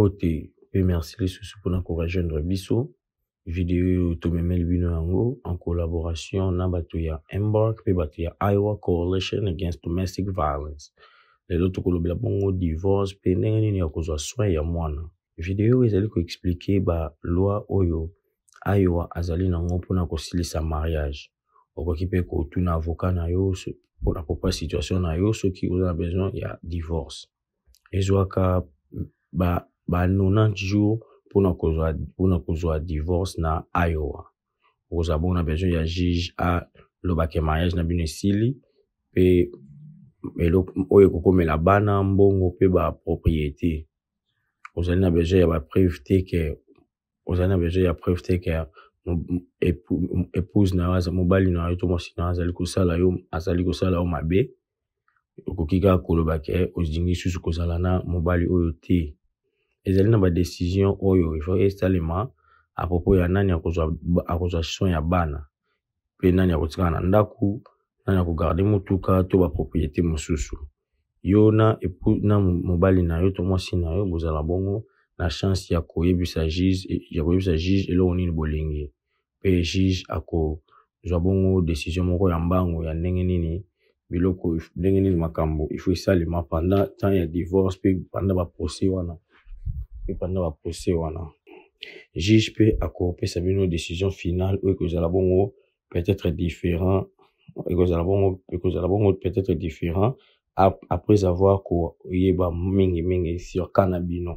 bote mpe merci lisusu mpona korejoindre biso video oyo tomemeli bino en collaboration na bato embark pe bato iowa coalition against domestic violence lelo tokolobela bongo divorce pe ndenge nini ya kozwa soin ya mwana video oyo ezali ba loi oyo iowa azali nango mpona kosilisa mariage okoki ko kotuna avocat na yo la propre situation na yo soki oza besoin ya divorce ezwaka ba ba-90 jours mpona kozwa, mpona kozwa divorce na iowa okozala bongo na besoin ya juge alobake mariage na bino esili mpe eloko oyo ekokomela bana mbongo mpe bapropriété ozali na besoin ya bapreuve te ke ozali na besoin ya preuve te ke épouse na yo mobali na yo to mwasi na yo azali kosala yo azali kosala yo mabe okoki kaka koloba ke olingi susu kozala na mobali oyo te ezali na badesizio oyo ifo esalema apropos ya nani akozwa soin ya bana mpe nani akotikala na ndaku nani akogarde motuka to bapropriété mosusu yo na epu na mobali na yo to mwasi na yo bozala bongo na chance ya koyebisa juge ya koyebisa juge eloko nini bolingi mpe juge akozwa bongo desizio moko ya mbango ya ndenge nini biloko ndenge nini makambo ifo esalema pendant temps ya divorce mpe pendant baprocès wana pendant la procès wana juge mpe sa bino décision finale que ekozala bongo peut-être différent ekozala bongo ekozala bongo peut-être différent après avoir koyeba ba mingi mingi sur bino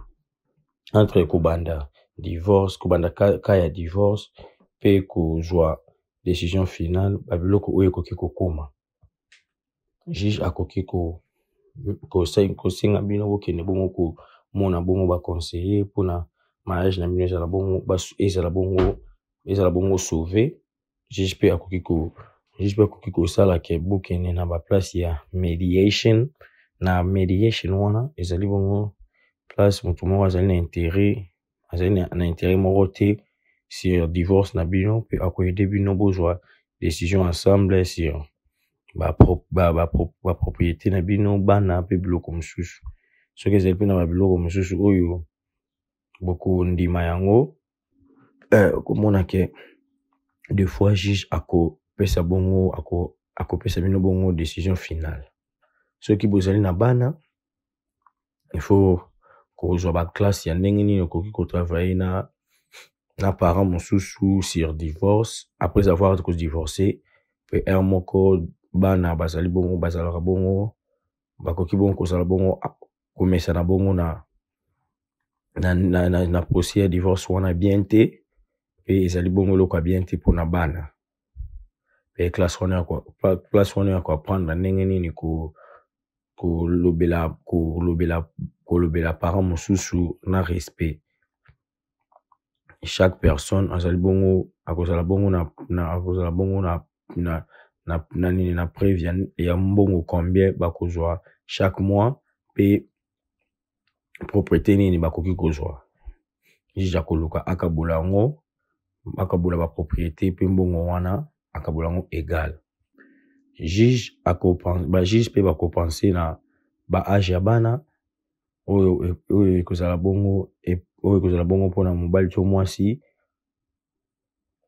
entre kubanda divorce kubanda ka ya divorce peut kozwa décision finale babiloko oyo ekoki kokoma juge akoki singa bino bokende bongo mona bongo baconseiller mpona mariage na bino à bongo ezala bongo ezala bongo sauve juge na ya mediation na mediation wana ezali bongo place moto moko azali na intérêt azali na intérêt sur divorce na bino début bino décision ensemble sur ba, ba, ba, na bana soki ezali mpe na babiloko mosusu oyo bokondima yango eh, okomona ke de fois juge akopesa bongo akopesa bino bongo décision finale soki bozali na bana ifaut kozwa baklasse ya ndenge nini okoki kotravaille na na parent mosusu sur divorce après avoir kodivorce mpe r moko bana bazali bongo bazalaka bongo bakoki bongo kozala bongo comme ça na na, na, na, na divorce divorce a bien te et ezali bongo bien bana classe ya nini sous na respect chaque personne a bongo bongo na, na na, na na, na, combien chaque mois pay propriété nini bakoki kozwa juge akoluka akabola yango akabola bapropriété mpe mbongo wana akabola yango égal juge bajuge mpe bakopense na baage ya bana oyo ekozala bongo oyo ekozala bongo mpona mobali to mwasi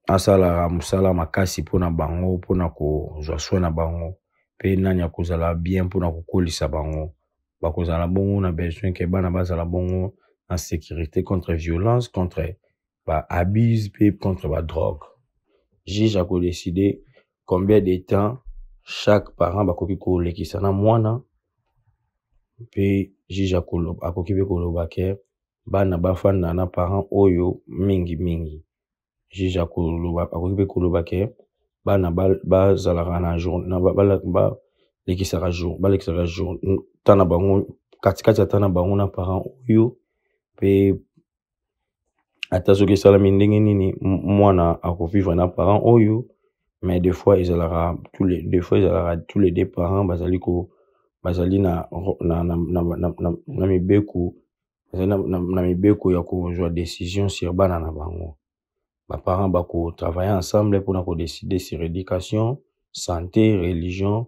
asalaka mosala makasi mpona bango mpona kozwa swi na bango mpe nani akozala bien mpona kokolisa bango bakozala bongo na besoin ke bana bazala bongo na sécurité contre violence contre baabuse mpe contre badrogue juge akodeside combien de temps chaque parent bakoki kolekisa na mwana mpe juge akoki mpe koloba ke bana bafanda na parent oyo mingimingi juge akoki mpe koloba ke bana bazalaka na lekisaka jour balekisaka jour katikati na parent na parent mais des fois des fois tous les deux parents bazali ko bazali na na na na na na ya ensemble pour décider sur éducation santé religion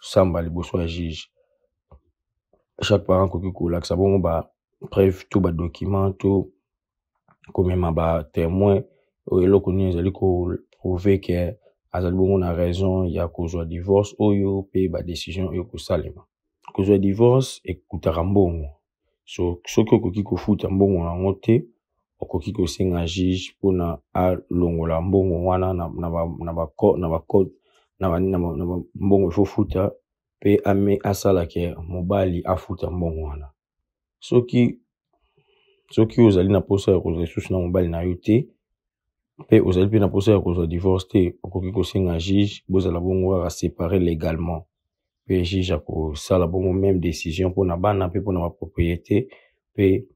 samba liboso ya juge chaque parent akoki kolakisa bongo ba preuve to badocument to komema batémoin oyo eloko nini ezali koprouve ke azali bongo na raison ya kozwa divorce oyo mpe badécision oyo kosalema kozwa divorce ekutaka mbongo so soki okoki kofuta mbongo yango te okoki kosenga juge mpona alongola mbongo wana na, na, na, na, na, na, na, na, na, na, na, na na na mbongo futa pe ame asalaka mobali afuta mbongo wana soki soki ozali na posa ya kozwa lisusu na mobali na yo pe mpe ozali mpe na mposa ya kozwa divorce te okoki kosenga juge bozala bongo kaka séparé légalement mpe juge akosala bongo même décision na bana pe mpe na bapropriété pe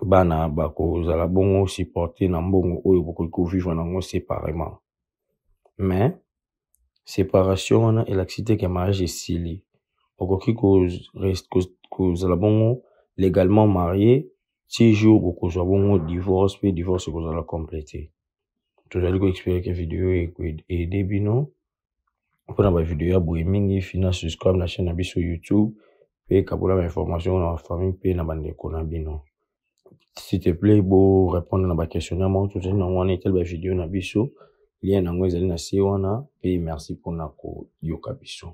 bana bakozala bongo supporte na mbongo oyo bokoki na nango séparément mais separation wana elakisi te ke mariage esili okoki kozala bongo legalement marie ti jour bokozwa bongo divorce mpe divorce ekozala complete tozali koexplike video eyede bino mpona bavideo ya boye mingi fina subscribe na chaîne na biso youtube mpe kabola bainformation na bafamille mpe na bandeko na bino s'il te plaît borépondre na baquestionnaire moko tozali nango wana etali bavideo na biso lien yango ezali na se wana pe merci mpona koyoka biso